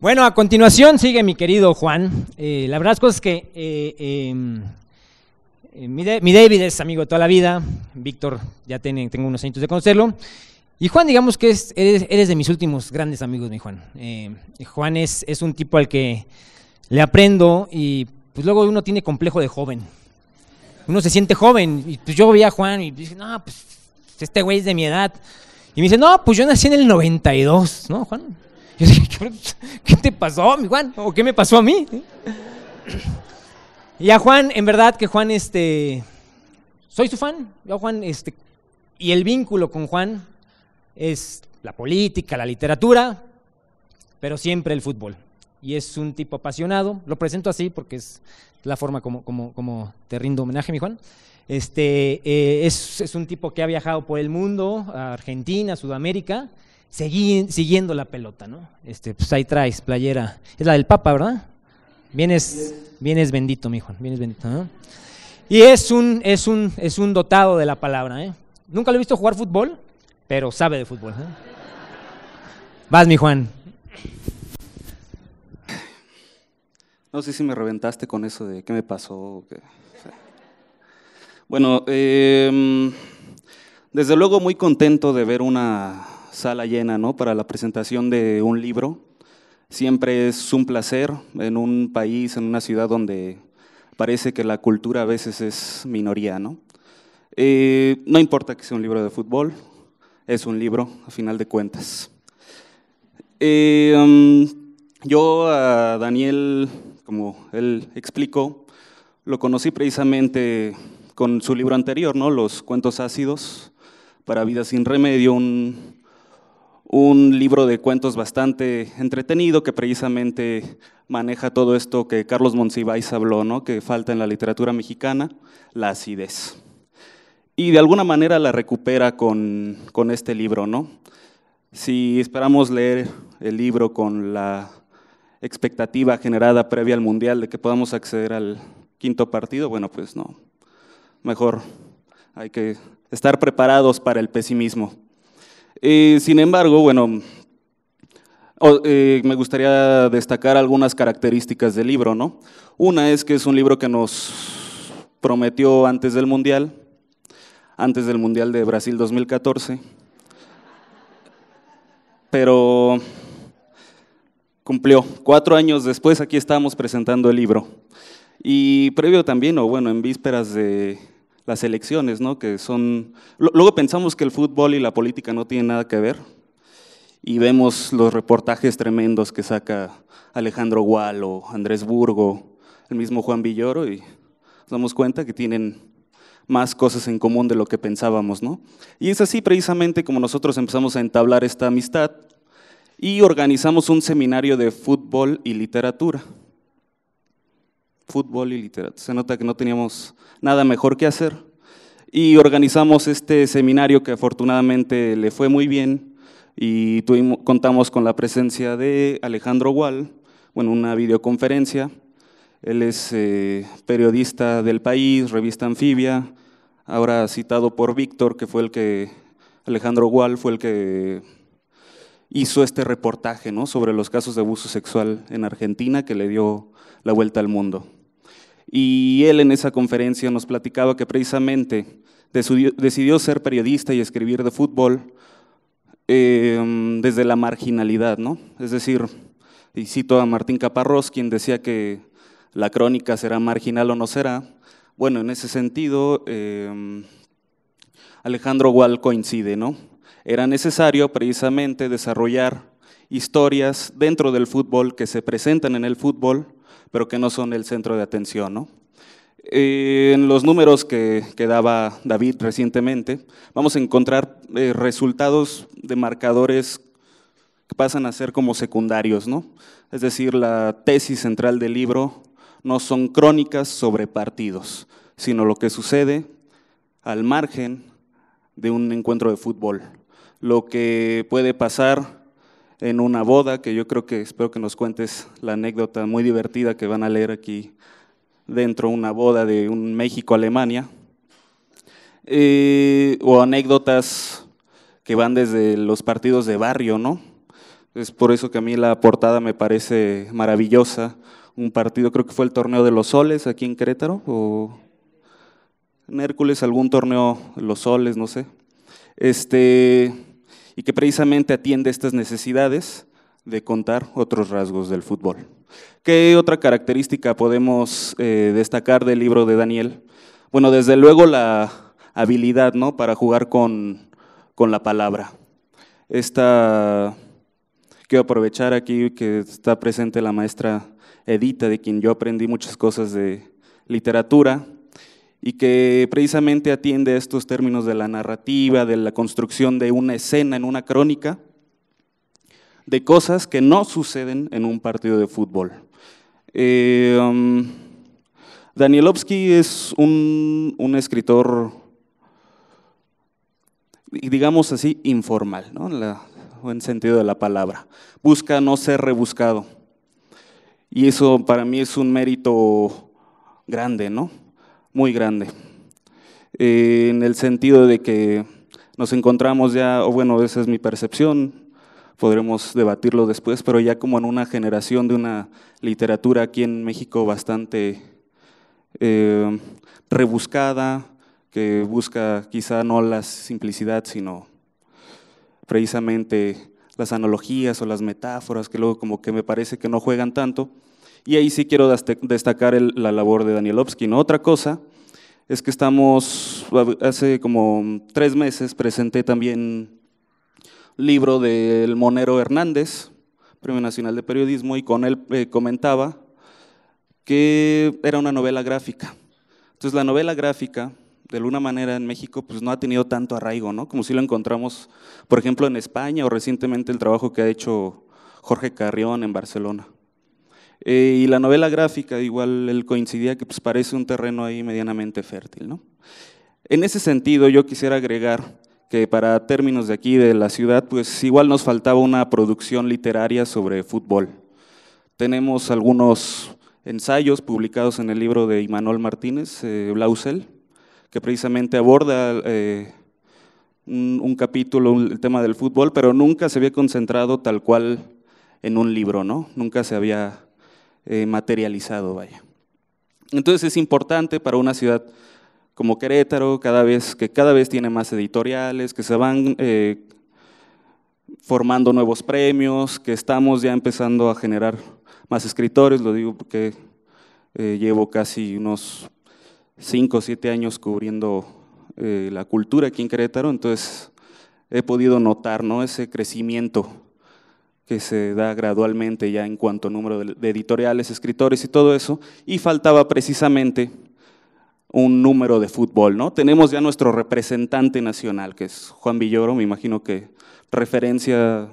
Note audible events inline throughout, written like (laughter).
Bueno, a continuación sigue mi querido Juan. Eh, la verdad es que eh, eh, mi, David es amigo de toda la vida, Víctor ya tengo unos años de conocerlo. Y Juan, digamos que es, eres, eres de mis últimos grandes amigos, mi Juan. Juan es, es un tipo al que le aprendo y pues luego uno tiene complejo de joven. Uno se siente joven. Y pues yo vi a Juan y dije, no, pues este güey es de mi edad. Y me dice, no, pues yo nací en el 92, ¿no, Juan? ¿qué te pasó, mi Juan? ¿O qué me pasó a mí? Y a Juan, en verdad que Juan, este, soy su fan. Juan, este, y el vínculo con Juan es la política, la literatura, pero siempre el fútbol. Y es un tipo apasionado. Lo presento así porque es la forma como, como, como te rindo homenaje, mi Juan. Este, eh, es, es, un tipo que ha viajado por el mundo, a Argentina, Sudamérica, Seguí, siguiendo la pelota, ¿no? Este, pues ahí traes, playera. Es la del Papa, ¿verdad? Vienes, vienes bendito, mi Juan, vienes bendito. Y es un, es, un, dotado de la palabra, ¿eh? Nunca lo he visto jugar fútbol, pero sabe de fútbol. ¿eh? Vas, mi Juan. No sé si me reventaste con eso de qué me pasó. Bueno, em, desde luego muy contento de ver una sala llena para la presentación de un libro. Siempre es un placer en un país, en una ciudad donde parece que la cultura a veces es minoría. ¿no? Eh, no importa que sea un libro de fútbol, es un libro a final de cuentas. Eh, um, yo a Daniel, como él explicó, lo conocí precisamente con su libro anterior, ¿no? Los cuentos ácidos para vida sin remedio, un un libro de cuentos bastante entretenido que precisamente maneja todo esto que Carlos Monsiváis habló, que falta en la literatura mexicana, la acidez. Y de alguna manera la recupera con, con este libro. ¿no? Si esperamos leer el libro con la expectativa generada previa al Mundial de que podamos acceder al quinto partido, bueno, pues no. Mejor hay que estar preparados para el pesimismo. Eh, sin embargo, bueno, eh, me gustaría destacar algunas características del libro, ¿no? Una es que es un libro que nos prometió antes del Mundial, antes del Mundial de Brasil 2014, pero cumplió. Cuatro años después aquí estamos presentando el libro. Y previo también, o bueno, en vísperas de las elecciones, ¿no? Que son. Luego pensamos que el fútbol y la política no tienen nada que ver. Y vemos los reportajes tremendos que saca Alejandro Gualo, Andrés Burgo, el mismo Juan Villoro, y nos damos cuenta que tienen más cosas en común de lo que pensábamos, ¿no? Y es así precisamente como nosotros empezamos a entablar esta amistad y organizamos un seminario de fútbol y literatura fútbol y literatura. Se nota que no teníamos nada mejor que hacer y organizamos este seminario que afortunadamente le fue muy bien y tuvimos, contamos con la presencia de Alejandro Gual, bueno, una videoconferencia. Él es eh, periodista del país, revista anfibia, ahora citado por Víctor, que fue el que, Alejandro Gual fue el que hizo este reportaje sobre los casos de abuso sexual en Argentina que le dio la vuelta al mundo. Y él en esa conferencia nos platicaba que precisamente decidió ser periodista y escribir de fútbol em, desde la marginalidad, ¿no? Es decir, y cito a Martín Caparrós, quien decía que la crónica será marginal o no será. Bueno, en ese sentido, em, Alejandro Gual coincide, ¿no? Era necesario precisamente desarrollar historias dentro del fútbol que se presentan en el fútbol, pero que no son el centro de atención. ¿no? Eh, en los números que, daba David recientemente, vamos a encontrar eh, resultados de marcadores que pasan a ser como secundarios, ¿no? Es decir, la tesis central del libro no son crónicas sobre partidos, sino lo que sucede al margen de un encuentro de fútbol, lo que puede pasar en una boda, que yo creo que espero que nos cuentes la anécdota muy divertida que van a leer aquí dentro de una boda de un México-Alemania, eh, o anécdotas que van desde los partidos de barrio, ¿no? Es por eso que a mí la portada me parece maravillosa. Un partido, creo que fue el Torneo de los Soles aquí en Querétaro, o en Hércules, algún torneo los Soles, no sé. Este, y que precisamente atiende estas necesidades de contar otros rasgos del fútbol. ¿Qué otra característica podemos eh, destacar del libro de Daniel? Bueno, desde luego la habilidad ¿no? para jugar con, con la palabra. Esta, quiero aprovechar aquí que está presente la maestra Edita, de quien yo aprendí muchas cosas de literatura, y que precisamente atiende a estos términos de la narrativa, de la construcción de una escena en una crónica, de cosas que no suceden en un partido de fútbol. Daniel eh, um, es un, un, escritor, digamos así, informal, ¿no? en, el en sentido de la palabra. Busca no ser rebuscado. Y eso para mí es un mérito grande, ¿no? muy grande, eh, en el sentido de que nos encontramos ya, o bueno, esa es mi percepción, podremos debatirlo después, pero ya como en una generación de una literatura aquí en México bastante eh, rebuscada, que busca quizá no la simplicidad, sino precisamente las analogías o las metáforas, que luego como que me parece que no juegan tanto, y ahí sí quiero destacar la labor de Daniel Opskin. Otra cosa es que estamos, hace como tres meses presenté también libro del Monero Hernández, Premio Nacional de Periodismo, y con él eh, comentaba que era una novela gráfica. Entonces la novela gráfica, de alguna manera en México, pues no ha tenido tanto arraigo, ¿no? Como si lo encontramos, por ejemplo, en España o recientemente el trabajo que ha hecho Jorge Carrión en Barcelona. Eh, y la novela gráfica, igual él coincidía que pues, parece un terreno ahí medianamente fértil. ¿no? En ese sentido, yo quisiera agregar que para términos de aquí, de la ciudad, pues igual nos faltaba una producción literaria sobre fútbol. Tenemos algunos ensayos publicados en el libro de Imanol Martínez, eh, Blausel, que precisamente aborda eh, un, capítulo, el tema del fútbol, pero nunca se había concentrado tal cual en un libro, ¿no? Nunca se había eh, materializado, vaya. Entonces es importante para una ciudad como Querétaro, cada vez, que cada vez tiene más editoriales, que se van eh, formando nuevos premios, que estamos ya empezando a generar más escritores, lo digo porque eh, llevo casi unos 5 o 7 años cubriendo la cultura aquí en Querétaro, entonces he podido notar ¿no? ese crecimiento que se da gradualmente ya en cuanto a número de editoriales, escritores y todo eso, y faltaba precisamente un número de fútbol, ¿no? Tenemos ya nuestro representante nacional, que es Juan Villoro, me imagino que referencia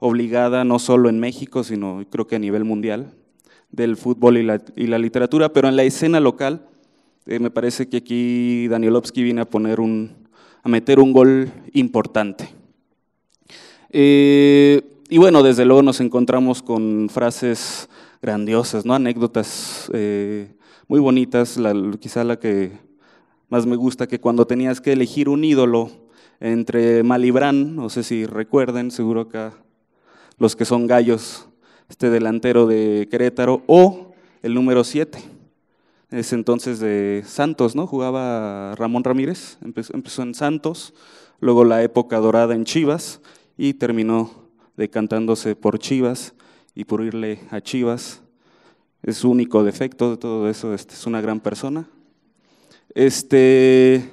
obligada no solo en México, sino creo que a nivel mundial, del fútbol y la, literatura, pero en la escena local, eh, me parece que aquí Danielovsky viene a poner un, a meter un gol importante. Eh, y bueno, desde luego nos encontramos con frases grandiosas, ¿no? anécdotas eh, muy bonitas, la, quizá la que más me gusta, que cuando tenías que elegir un ídolo entre Malibrán no sé si recuerden, seguro acá los que son gallos, este delantero de Querétaro, o el número 7, ese entonces de Santos, ¿no? Jugaba Ramón Ramírez, empezó en Santos, luego la época dorada en Chivas y terminó decantándose por Chivas y por irle a Chivas. Es su único defecto de todo eso, este, es una gran persona. Este,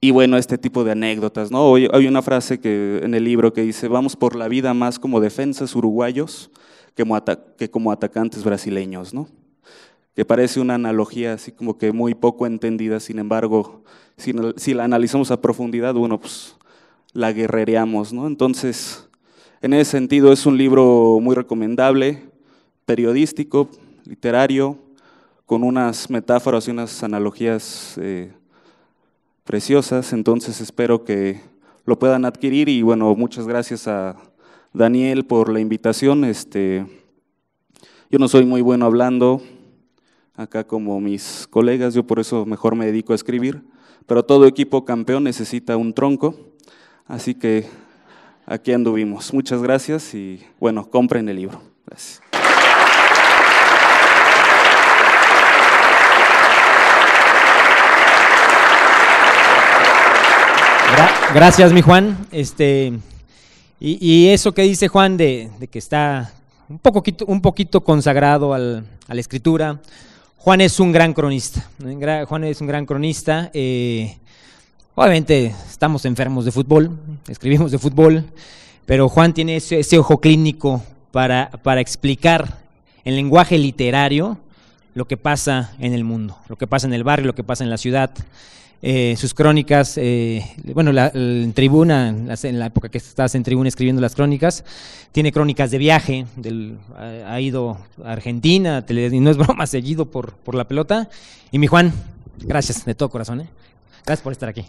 y bueno, este tipo de anécdotas, ¿no? Hay una frase que, en el libro que dice, vamos por la vida más como defensas uruguayos que como, atacantes brasileños, ¿no? que parece una analogía así como que muy poco entendida, sin embargo, si, la analizamos a profundidad, bueno, pues la guerrereamos, ¿no? Entonces, en ese sentido es un libro muy recomendable, periodístico, literario, con unas metáforas y unas analogías eh, preciosas, entonces espero que lo puedan adquirir y bueno, muchas gracias a Daniel por la invitación. Este, yo no soy muy bueno hablando acá como mis colegas, yo por eso mejor me dedico a escribir, pero todo equipo campeón necesita un tronco, así que aquí anduvimos. Muchas gracias y bueno, compren el libro. Gracias. Gracias, mi Juan. Este, y, eso que dice Juan de, que está un poquito, un poquito consagrado al, a la escritura. Juan es un gran cronista. Juan es un gran cronista. Eh, Obviamente estamos enfermos de fútbol, escribimos de fútbol, pero Juan tiene ese, ojo clínico para, para explicar en lenguaje literario lo que pasa en el mundo, lo que pasa en el barrio, lo que pasa en la ciudad. Eh, sus crónicas, eh, bueno, la, en tribuna, en la época que estás en tribuna escribiendo las crónicas, tiene crónicas de viaje, ha, ido a Argentina, y no es broma, (laughs) seguido por, por la pelota. Y mi Juan, gracias de todo corazón, ¿eh? Gracias por estar aquí.